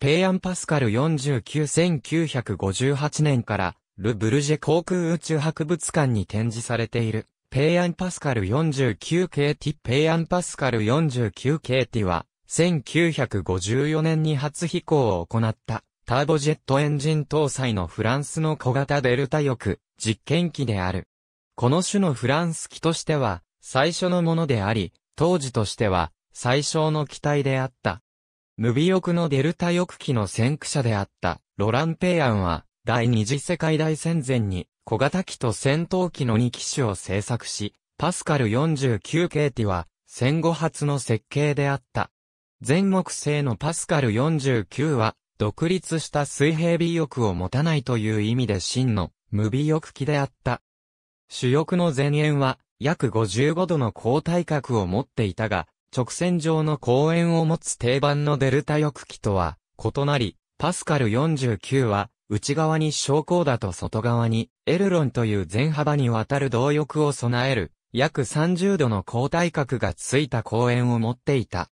ペイアンパスカル49958年から、ル・ブルジェ航空宇宙博物館に展示されている、ペイアンパスカル 49KT ペイアンパスカル 49KT は、1954年に初飛行を行った、ターボジェットエンジン搭載のフランスの小型デルタ翼、実験機である。この種のフランス機としては、最初のものであり、当時としては、最小の機体であった。無尾翼のデルタ翼機の先駆者であった、ロラン・ペイアンは、第二次世界大戦前に、小型機と戦闘機の2機種を製作し、パスカル49 k t は、戦後初の設計であった。全木製のパスカル49は、独立した水平尾翼を持たないという意味で真の無尾翼機であった。主翼の前縁は約55度の高体角を持っていたが、直線上の公園を持つ定番のデルタ翼機とは異なり、パスカル49は内側に昇降だと外側にエルロンという全幅にわたる動翼を備える約30度の高体角がついた公園を持っていた。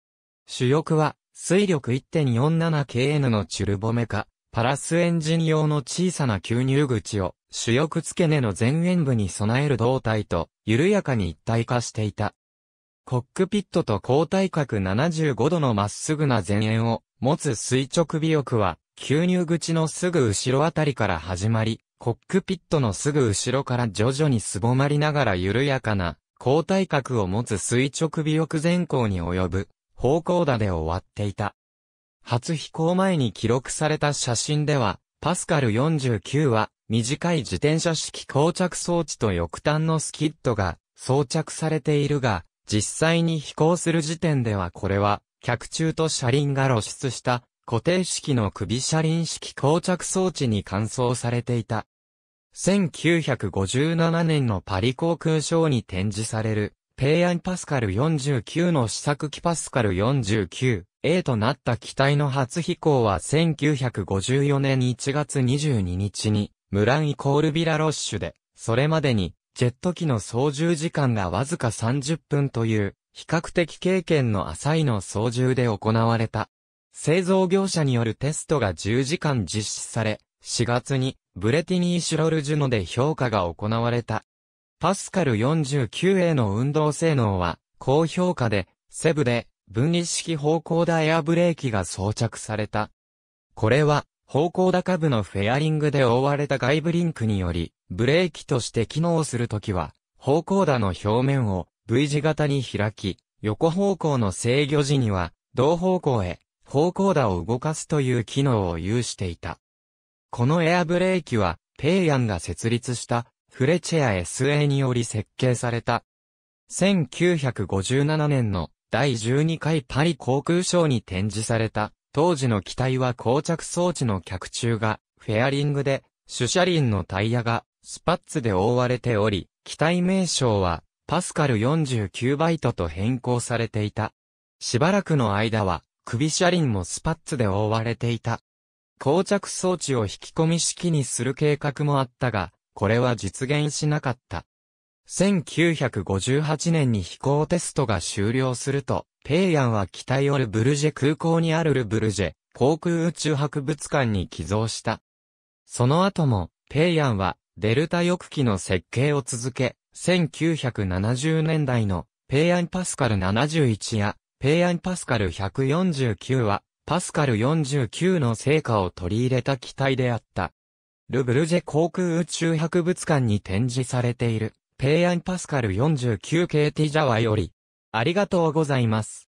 主翼は水力 1.47kN のチュルボメか、パラスエンジン用の小さな吸入口を主翼付け根の前縁部に備える胴体と緩やかに一体化していた。コックピットと交代角75度のまっすぐな前縁を持つ垂直尾翼は、吸入口のすぐ後ろあたりから始まり、コックピットのすぐ後ろから徐々にすぼまりながら緩やかな、交代角を持つ垂直尾翼前後に及ぶ、方向打で終わっていた。初飛行前に記録された写真では、パスカル49は、短い自転車式膠着装置と翼端のスキットが装着されているが、実際に飛行する時点ではこれは、脚中と車輪が露出した固定式の首車輪式膠着装置に換装されていた。1957年のパリ航空ショーに展示される、ペイアンパスカル49の試作機パスカル 49A となった機体の初飛行は1954年1月22日に、ムランイコールビラロッシュで、それまでにジェット機の操縦時間がわずか30分という、比較的経験の浅いの操縦で行われた。製造業者によるテストが10時間実施され、4月にブレティニー・シュロルジュノで評価が行われた。パスカル 49A の運動性能は高評価で、セブで分離式方向ダエアブレーキが装着された。これは方向高部のフェアリングで覆われた外部リンクにより、ブレーキとして機能するときは、方向打の表面を V 字型に開き、横方向の制御時には、同方向へ方向打を動かすという機能を有していた。このエアブレーキは、ペイヤンが設立したフレチェア SA により設計された。1957年の第12回パリ航空ショーに展示された当時の機体は膠着装置の脚中がフェアリングで、主車輪のタイヤがスパッツで覆われており、機体名称はパスカル49バイトと変更されていた。しばらくの間は首車輪もスパッツで覆われていた。膠着装置を引き込み式にする計画もあったが、これは実現しなかった。1958年に飛行テストが終了すると、ペイヤンは北ヨルブルジェ空港にあるルブルジェ航空宇宙博物館に寄贈した。その後も、ペイヤンはデルタ翼機の設計を続け、1970年代のペイアンパスカル71やペイアンパスカル149はパスカル49の成果を取り入れた機体であった。ルブルジェ航空宇宙博物館に展示されているペイアンパスカル49 k t ジャワよりありがとうございます。